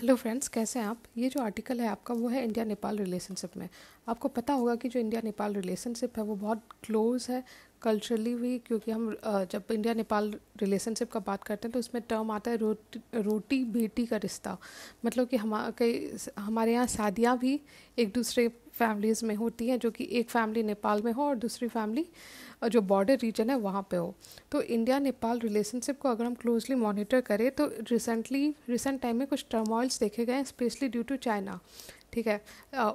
hello friends कैसे हैं आप ये जो आर्टिकल है आपका वो है इंडिया नेपाल रिलेशनशिप में आपको पता होगा कि जो इंडिया नेपाल रिलेशनशिप है वो बहुत क्लोज है कल्चरली भी क्योंकि हम जब इंडिया नेपाल रिलेशनशिप का बात करते हैं तो इसमें टर्म आता है रोटी रोटी बेटी का रिश्ता मतलब कि हम कई हमारे यहाँ शादियाँ भी एक दूसरे फैमिलीज़ में होती हैं जो कि एक फैमिली नेपाल में हो और दूसरी फैमिली जो बॉर्डर रीजन है वहाँ पे हो तो इंडिया नेपाल रिलेशनशिप को अगर हम क्लोजली मॉनिटर करें तो रिसेंटली रिसेंट टाइम में कुछ टर्मोइल्स देखे गए हैं स्पेशली ड्यू टू चाइना ठीक है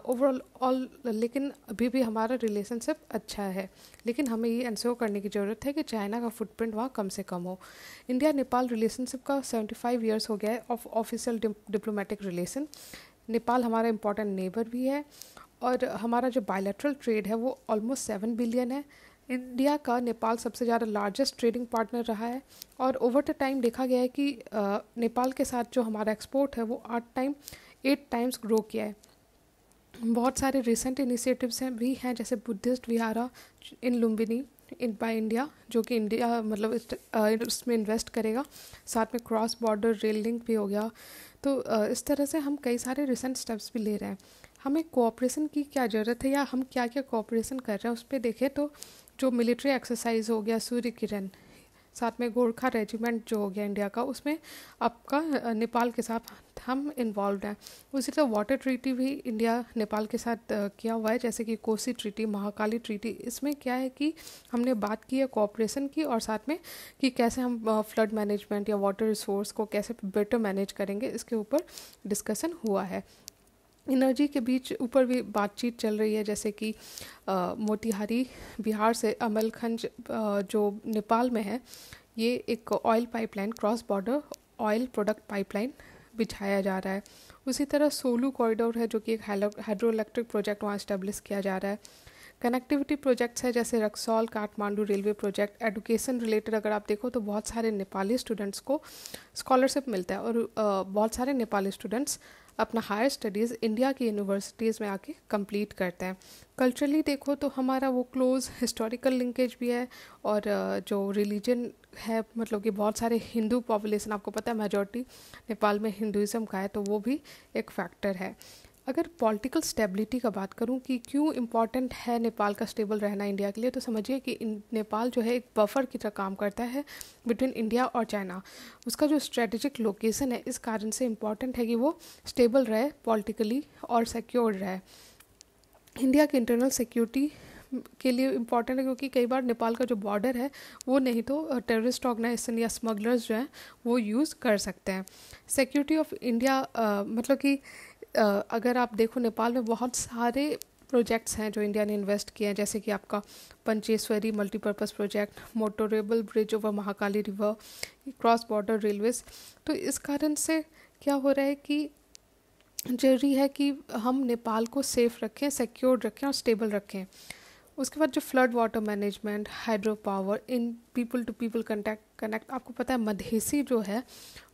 ओवरऑल uh, ऑल लेकिन अभी भी हमारा रिलेशनशिप अच्छा है लेकिन हमें ये इंश्योर करने की ज़रूरत है कि चाइना का फुटप्रिंट वहाँ कम से कम हो इंडिया नेपाल रिलेशनशिप का सेवेंटी फाइव ईयर्स हो गया है of official diplomatic relation Nepal हमारा इम्पोर्टेंट नेबर भी है और हमारा जो बायलैटरल ट्रेड है वो ऑलमोस्ट सेवन बिलियन है इंडिया का नेपाल सबसे ज़्यादा लार्जेस्ट ट्रेडिंग पार्टनर रहा है और ओवर द टाइम देखा गया है कि नेपाल uh, के साथ जो हमारा एक्सपोर्ट है वो आठ टाइम एट टाइम्स ग्रो किया है बहुत सारे रिसेंट इनिशिएटिव्स हैं भी हैं जैसे Buddhist vihara in Lumbini in by India जो कि इंडिया मतलब उसमें इन्वेस्ट करेगा साथ में क्रॉस बॉर्डर रेल लिंक भी हो गया तो इस तरह से हम कई सारे रिसेंट स्टेप्स भी ले रहे हैं हमें कोऑपरेशन की क्या ज़रूरत है या हम क्या क्या कोऑपरेशन कर रहे हैं उस पर देखें तो जो मिलिट्री एक्सरसाइज हो गया सूर्य किरण साथ में गोरखा रेजिमेंट जो हो गया इंडिया का उसमें आपका नेपाल के साथ हम इन्वॉल्व हैं उसी तरह वाटर ट्रीटी भी इंडिया नेपाल के साथ किया हुआ है जैसे कि कोसी ट्रीटी महाकाली ट्रीटी इसमें क्या है कि हमने बात की है कोऑपरेशन की और साथ में कि कैसे हम फ्लड मैनेजमेंट या वाटर रिसोर्स को कैसे बेटर मैनेज करेंगे इसके ऊपर डिस्कशन हुआ है एनर्जी के बीच ऊपर भी बातचीत चल रही है जैसे कि मोतिहारी बिहार से अमलखंज जो नेपाल में है ये एक oil pipeline cross border oil product pipeline बिछाया जा रहा है उसी तरह सोलू कॉरिडोर है जो कि एक हाइड्रो इलेक्ट्रिक प्रोजेक्ट वहाँ इस्टेब्लिश किया जा रहा है कनेक्टिविटी प्रोजेक्ट्स है जैसे Raxaul Kathmandu railway project education related अगर आप देखो तो बहुत सारे नेपाली स्टूडेंट्स को स्कॉलरशिप मिलता है और बहुत सारे नेपाली स्टूडेंट्स अपना हायर स्टडीज़ इंडिया की यूनिवर्सिटीज़ में आके कंप्लीट करते हैं कल्चरली देखो तो हमारा वो क्लोज़ हिस्टोरिकल लिंकेज भी है और जो रिलीजन है मतलब कि बहुत सारे हिंदू पॉपुलेशन आपको पता है मेजोरिटी नेपाल में हिंदुज़म का है तो वो भी एक फैक्टर है अगर पॉलिटिकल स्टेबिलिटी का बात करूं कि क्यों इम्पॉर्टेंट है नेपाल का स्टेबल रहना इंडिया के लिए तो समझिए कि नेपाल जो है एक बफर की तरह काम करता है बिटवीन इंडिया और चाइना उसका जो स्ट्रेटेजिक लोकेशन है इस कारण से इम्पॉर्टेंट है कि वो स्टेबल रहे पॉलिटिकली और सिक्योर रहे इंडिया की इंटरनल सिक्योरिटी के लिए इम्पॉर्टेंट है क्योंकि कई बार नेपाल का जो बॉर्डर है वो नहीं तो टेररिस्ट ऑर्गेनाइजेशन या स्मगलर्स जो हैं वो यूज़ कर सकते हैं सिक्योरिटी ऑफ इंडिया मतलब कि अगर आप देखो नेपाल में बहुत सारे प्रोजेक्ट्स हैं जो इंडिया ने इन्वेस्ट किए हैं जैसे कि आपका Pancheshwari multipurpose project motorable bridge over Mahakali river cross border railways तो इस कारण से क्या हो रहा है कि जरूरी है कि हम नेपाल को सेफ रखें सिक्योर रखें और स्टेबल रखें उसके बाद जो flood water management hydro power in people to people contact connect आपको पता है मधेसी जो है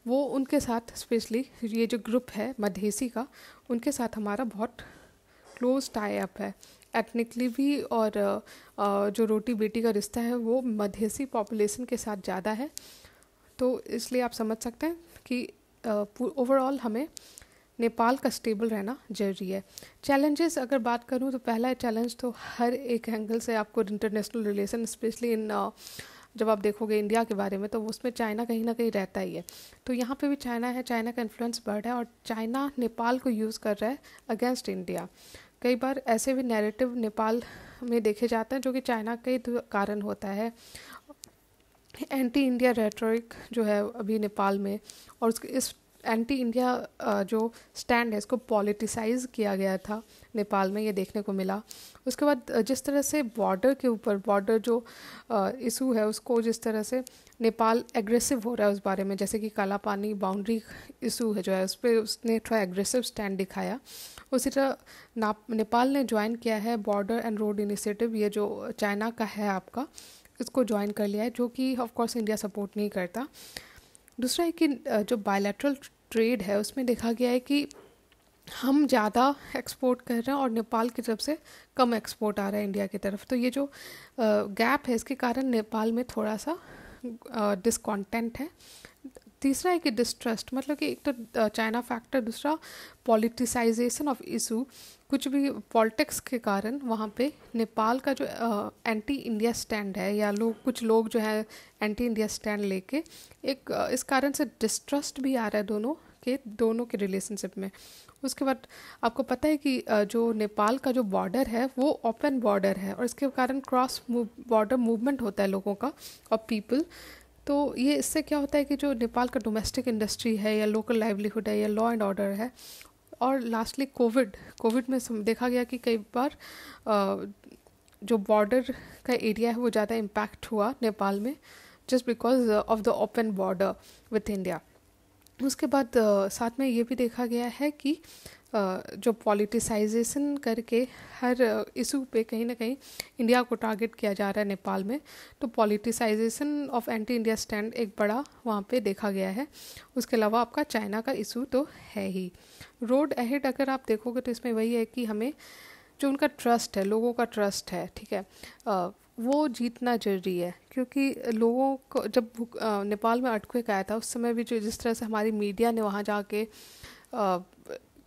वो उनके साथ स्पेशली ये जो ग्रुप है मधेसी का उनके साथ हमारा बहुत क्लोज टाई अप है एथनिकली भी और जो रोटी बेटी का रिश्ता है वो मधेसी पॉपुलेशन के साथ ज़्यादा है तो इसलिए आप समझ सकते हैं कि ओवरऑल हमें नेपाल का स्टेबल रहना जरूरी है चैलेंजेस अगर बात करूँ तो पहला चैलेंज तो हर एक एंगल से आपको इंटरनेशनल रिलेशन स्पेशली इन जब आप देखोगे इंडिया के बारे में तो उसमें चाइना कहीं ना कहीं रहता ही है तो यहाँ पे भी चाइना है चाइना का इन्फ्लुएंस बढ़ रहा है और चाइना नेपाल को यूज़ कर रहा है अगेंस्ट इंडिया कई बार ऐसे भी नैरेटिव नेपाल में देखे जाते हैं जो कि चाइना के कारण होता है एंटी इंडिया रेटोरिक जो है अभी नेपाल में और उसके इस एंटी इंडिया uh, जो स्टैंड है इसको पॉलिटिसाइज किया गया था नेपाल में ये देखने को मिला उसके बाद uh, जिस तरह से बॉर्डर के ऊपर बॉर्डर जो इशू uh, है उसको जिस तरह से नेपाल एग्रेसिव हो रहा है उस बारे में जैसे कि काला पानी बाउंड्री इशू है जो है उस पर उसने थोड़ा एग्रेसिव स्टैंड दिखाया उसी तरह नेपाल ने ज्वाइन किया है बॉर्डर एंड रोड इनिशिएटिव ये जो चाइना का है आपका इसको ज्वाइन कर लिया है जो कि ऑफकोर्स इंडिया सपोर्ट नहीं करता दूसरा है कि जो बायलैटरल ट्रेड है उसमें देखा गया है कि हम ज़्यादा एक्सपोर्ट कर रहे हैं और नेपाल की तरफ से कम एक्सपोर्ट आ रहा है इंडिया की तरफ तो ये जो गैप है इसके कारण नेपाल में थोड़ा सा डिसकॉन्टेंट है तीसरा है कि डिस्ट्रस्ट मतलब कि एक तो चाइना फैक्टर दूसरा पॉलिटिसाइजेशन ऑफ इशू कुछ भी पॉलिटिक्स के कारण वहाँ पे नेपाल का जो एंटी इंडिया स्टैंड है या लोग कुछ लोग जो है एंटी इंडिया स्टैंड लेके एक आ, इस कारण से डिस्ट्रस्ट भी आ रहा है दोनों के दोनों के रिलेशनशिप में उसके बाद आपको पता है कि जो नेपाल का जो बॉर्डर है वो ओपन बॉर्डर है और इसके कारण क्रॉस बॉर्डर मूवमेंट होता है लोगों का और पीपल तो ये इससे क्या होता है कि जो नेपाल का डोमेस्टिक इंडस्ट्री है या लोकल लाइवलीहुड है या लॉ एंड ऑर्डर है और लास्टली कोविड कोविड में देखा गया कि कई बार जो बॉर्डर का एरिया है वो ज़्यादा इम्पैक्ट हुआ नेपाल में just because of the open border with India उसके बाद साथ में ये भी देखा गया है कि जो पॉलिटिसाइजेशन करके हर इशू पे कहीं ना कहीं इंडिया को टारगेट किया जा रहा है नेपाल में तो politicisation of anti India stand एक बड़ा वहाँ पे देखा गया है उसके अलावा आपका चाइना का इशू तो है ही रोड अहेड अगर आप देखोगे तो इसमें वही है कि हमें जो उनका ट्रस्ट है लोगों का ट्रस्ट है ठीक है वो जीतना जरूरी है क्योंकि लोगों को जब नेपाल में अटकुए आया था उस समय भी जो जिस तरह से हमारी मीडिया ने वहाँ जाके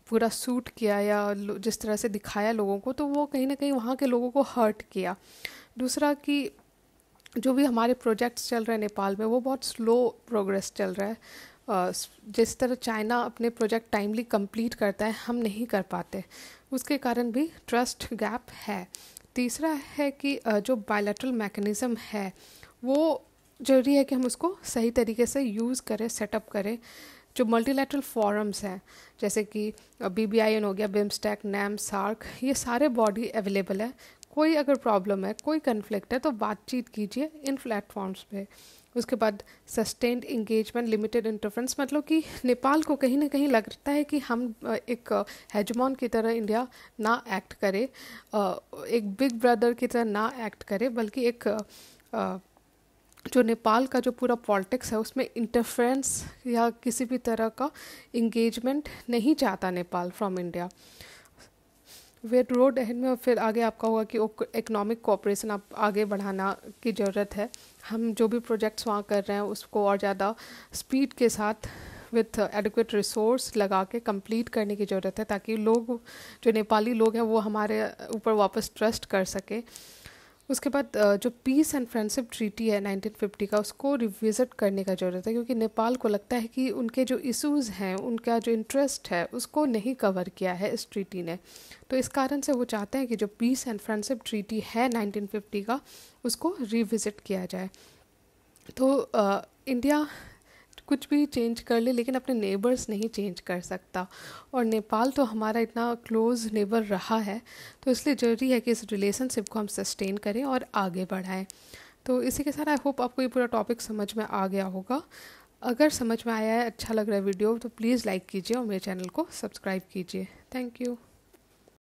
पूरा सूट किया या जिस तरह से दिखाया लोगों को तो वो कहीं ना कहीं वहाँ के लोगों को हर्ट किया दूसरा कि जो भी हमारे प्रोजेक्ट्स चल रहे हैं नेपाल में वो बहुत स्लो प्रोग्रेस चल रहा है जिस तरह चाइना अपने प्रोजेक्ट टाइमली कंप्लीट करता है हम नहीं कर पाते उसके कारण भी ट्रस्ट गैप है तीसरा है कि जो बायोलेट्रल मैकेनिज़्म है वो ज़रूरी है कि हम उसको सही तरीके से यूज़ करें सेटअप करें जो मल्टीलैटरल फॉरम्स हैं जैसे कि बी बी आई एन हो गया बिम्स्टैक नैम सार्क ये सारे बॉडी अवेलेबल है कोई अगर प्रॉब्लम है कोई कन्फ्लिक्ट है तो बातचीत कीजिए इन प्लेटफॉर्म्स पे उसके बाद सस्टेंड इंगेजमेंट लिमिटेड इंटरफ्रेंस मतलब कि नेपाल को कहीं ना कहीं लगता है कि हम एक हेजमॉन की तरह इंडिया ना एक्ट करे एक बिग ब्रदर की तरह ना एक्ट करे बल्कि एक जो नेपाल का जो पूरा पॉलिटिक्स है उसमें इंटरफ्रेंस या किसी भी तरह का इंगेजमेंट नहीं चाहता नेपाल फ्रॉम इंडिया वेट रोड एहन में फिर आगे आपका होगा कि इकोनॉमिक कोऑपरेशन आप आगे बढ़ाना की ज़रूरत है हम जो भी प्रोजेक्ट्स वहाँ कर रहे हैं उसको और ज़्यादा स्पीड के साथ विथ एडिक्वेट रिसोर्स लगा के कंप्लीट करने की ज़रूरत है ताकि लोग जो नेपाली लोग हैं वो हमारे ऊपर वापस ट्रस्ट कर सकें उसके बाद जो पीस एंड फ्रेंडशिप ट्रीटी है 1950 का उसको रिविज़िट करने का ज़रूरत है क्योंकि नेपाल को लगता है कि उनके जो इश्यूज़ हैं उनका जो इंटरेस्ट है उसको नहीं कवर किया है इस ट्रीटी ने तो इस कारण से वो चाहते हैं कि जो पीस एंड फ्रेंडशिप ट्रीटी है 1950 का उसको रिविज़िट किया जाए तो आ, इंडिया कुछ भी चेंज कर ले लेकिन अपने नेबर्स नहीं चेंज कर सकता और नेपाल तो हमारा इतना क्लोज नेबर रहा है तो इसलिए ज़रूरी है कि इस रिलेशनशिप को हम सस्टेन करें और आगे बढ़ाएँ तो इसी के साथ आई होप आपको ये पूरा टॉपिक समझ में आ गया होगा अगर समझ में आया है अच्छा लग रहा है वीडियो तो प्लीज़ लाइक कीजिए और मेरे चैनल को सब्सक्राइब कीजिए थैंक यू